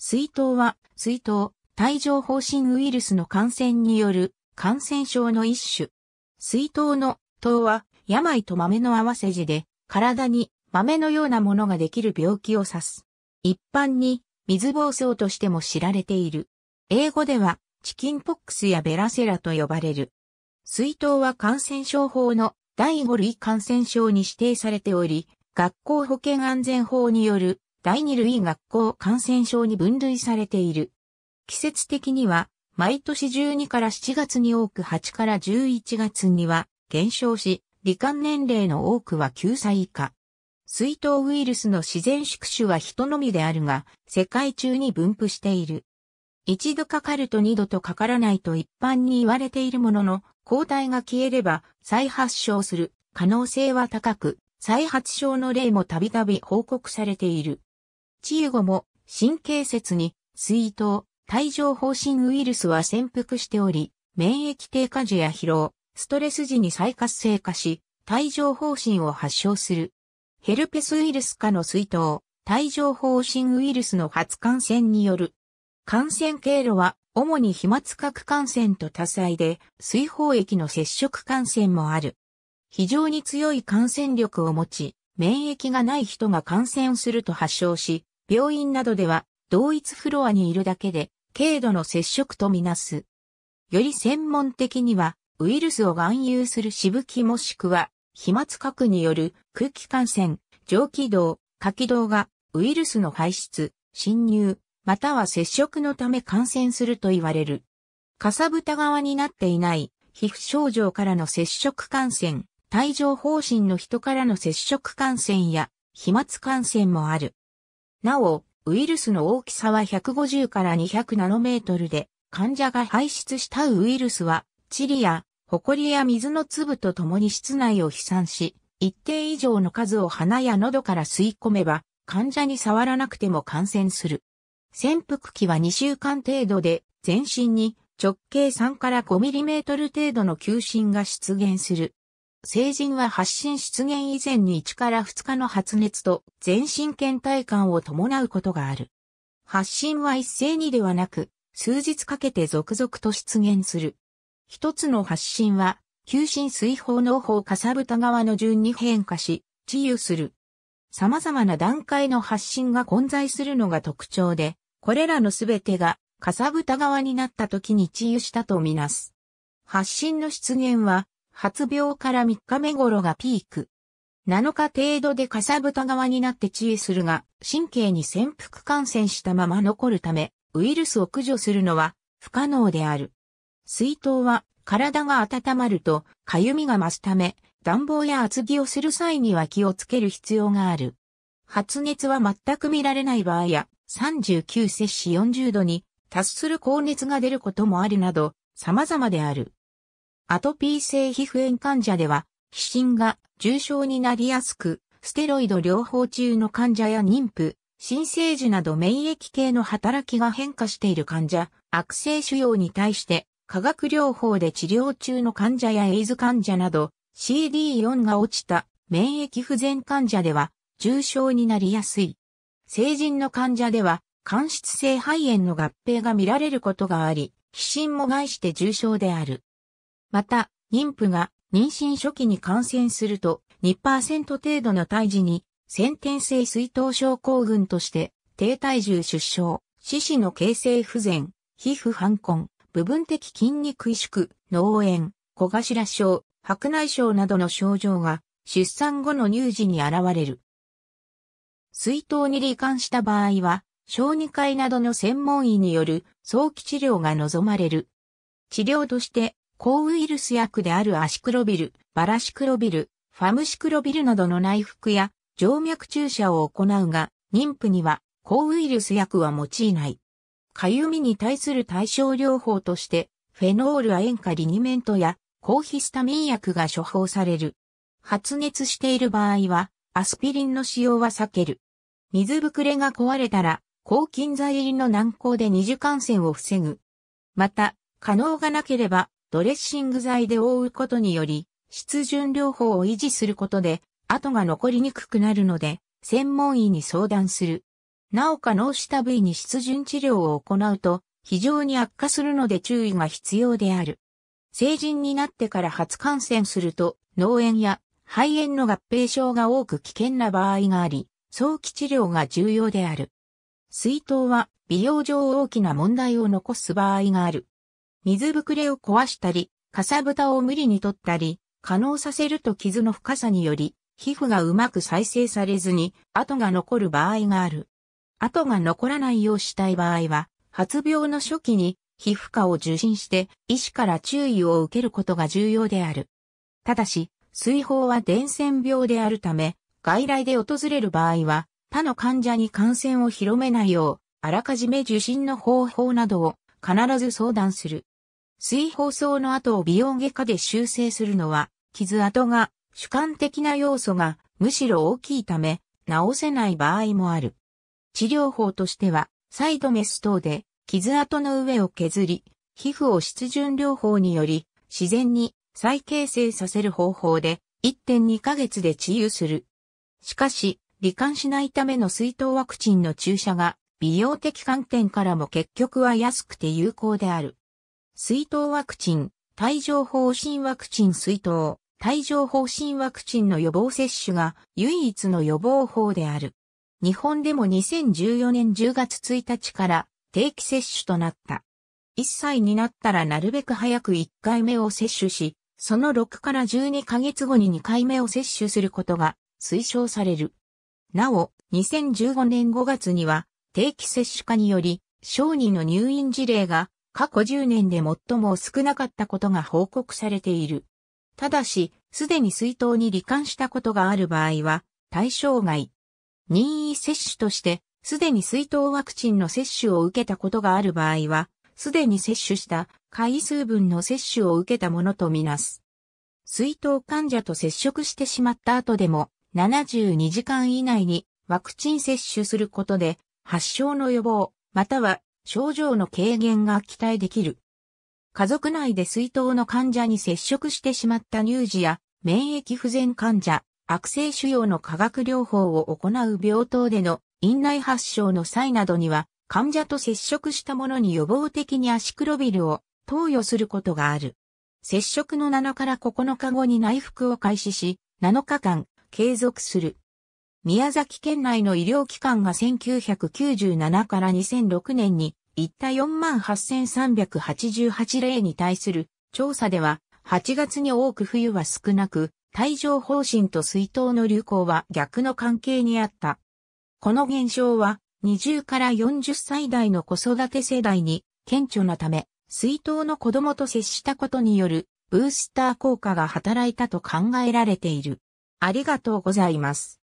水痘は、水痘、帯状疱疹ウイルスの感染による感染症の一種。水痘の痘は、病と豆の合わせ字で、体に豆のようなものができる病気を指す。一般に、水暴走としても知られている。英語では、チキンポックスやベラセラと呼ばれる。水痘は感染症法の第5類感染症に指定されており、学校保健安全法による第二類学校感染症に分類されている。季節的には、毎年12から7月に多く8から11月には減少し、罹患年齢の多くは9歳以下。水痘ウイルスの自然宿主は人のみであるが、世界中に分布している。一度かかると二度とかからないと一般に言われているものの、抗体が消えれば再発症する可能性は高く、再発症の例もたびたび報告されている。治癒後も神経節に水筒、帯状方針ウイルスは潜伏しており、免疫低下時や疲労、ストレス時に再活性化し、帯状方針を発症する。ヘルペスウイルス化の水筒、帯状方針ウイルスの初感染による。感染経路は主に飛沫核感染と多彩で、水泡液の接触感染もある。非常に強い感染力を持ち、免疫がない人が感染すると発症し、病院などでは同一フロアにいるだけで軽度の接触とみなす。より専門的にはウイルスを含有するしぶきもしくは飛沫核による空気感染、上気道、下気道がウイルスの排出、侵入、または接触のため感染すると言われる。かさぶた側になっていない皮膚症状からの接触感染、帯状疱疹の人からの接触感染や飛沫感染もある。なお、ウイルスの大きさは150から200ナノメートルで、患者が排出したウイルスは、塵や、埃や水の粒と共に室内を飛散し、一定以上の数を鼻や喉から吸い込めば、患者に触らなくても感染する。潜伏期は2週間程度で、全身に直径3から5ミリメートル程度の球診が出現する。成人は発疹出現以前に1から2日の発熱と全身倦怠感を伴うことがある。発疹は一斉にではなく、数日かけて続々と出現する。一つの発疹は、急進水泡の方かさぶた側の順に変化し、治癒する。様々な段階の発疹が混在するのが特徴で、これらのすべてが、かさぶた側になった時に治癒したとみなす。発疹の出現は、発病から3日目頃がピーク。7日程度でかさぶた側になって治癒するが、神経に潜伏感染したまま残るため、ウイルスを駆除するのは不可能である。水筒は体が温まると、かゆみが増すため、暖房や厚着をする際には気をつける必要がある。発熱は全く見られない場合や、39摂氏40度に達する高熱が出ることもあるなど、様々である。アトピー性皮膚炎患者では、皮疹が重症になりやすく、ステロイド療法中の患者や妊婦、新生児など免疫系の働きが変化している患者、悪性腫瘍に対して、化学療法で治療中の患者やエイズ患者など、CD4 が落ちた免疫不全患者では、重症になりやすい。成人の患者では、間質性肺炎の合併が見られることがあり、皮疹も害して重症である。また、妊婦が妊娠初期に感染すると2%程度の胎児に先天性水頭症候群として低体重出生、四肢の形成不全、皮膚反根、部分的筋肉萎縮、脳炎、小頭症、白内障などの症状が出産後の乳児に現れる。水頭に罹患した場合は、小児科医などの専門医による早期治療が望まれる。治療として抗ウイルス薬であるアシクロビル、バラシクロビル、ファムシクロビルなどの内服や静脈注射を行うが、妊婦には抗ウイルス薬は用いない。かゆみに対する対症療法として、フェノール亜塩化リニメントや抗ヒスタミン薬が処方される。発熱している場合は、アスピリンの使用は避ける。水ぶくれが壊れたら、抗菌剤入りの軟膏で二次感染を防ぐ。また、可能がなければ、ドレッシング剤で覆うことにより、湿潤療法を維持することで、跡が残りにくくなるので、専門医に相談する。なおか脳下部位に湿潤治療を行うと、非常に悪化するので注意が必要である。成人になってから初感染すると、脳炎や肺炎の合併症が多く危険な場合があり、早期治療が重要である。水筒は美容上大きな問題を残す場合がある。水ぶくれを壊したり、かさぶたを無理に取ったり、可能させると傷の深さにより、皮膚がうまく再生されずに、跡が残る場合がある。跡が残らないようしたい場合は、発病の初期に皮膚科を受診して医師から注意を受けることが重要である。ただし、水泡は伝染病であるため、外来で訪れる場合は、他の患者に感染を広めないよう、あらかじめ受診の方法などを必ず相談する。水放送の後を美容外科で修正するのは、傷跡が主観的な要素がむしろ大きいため、治せない場合もある。治療法としては、サイドメス等で傷跡の上を削り、皮膚を湿潤療法により自然に再形成させる方法で1.2ヶ月で治癒する。しかし、罹患しないための水筒ワクチンの注射が美容的観点からも結局は安くて有効である。水痘ワクチン、帯状疱疹ワクチン水痘、帯状疱疹ワクチンの予防接種が唯一の予防法である。日本でも2014年10月1日から定期接種となった。1歳になったらなるべく早く1回目を接種し、その6から12ヶ月後に2回目を接種することが推奨される。なお、2015年5月には定期接種化により、小児の入院事例が過去10年で最も少なかったことが報告されている。ただし、すでに水筒に罹患したことがある場合は、対象外。任意接種として、すでに水筒ワクチンの接種を受けたことがある場合は、すでに接種した回数分の接種を受けたものとみなす。水筒患者と接触してしまった後でも、72時間以内にワクチン接種することで、発症の予防、または症状の軽減が期待できる。家族内で水筒の患者に接触してしまった乳児や免疫不全患者、悪性腫瘍の化学療法を行う病棟での院内発症の際などには患者と接触した者に予防的にアシクロビルを投与することがある。接触の7から9日後に内服を開始し、7日間継続する。宮崎県内の医療機関が1997から2006年に一った48388例に対する調査では、8月に多く冬は少なく、帯状方針と水筒の流行は逆の関係にあった。この現象は、20から40歳代の子育て世代に顕著なため、水筒の子供と接したことによるブースター効果が働いたと考えられている。ありがとうございます。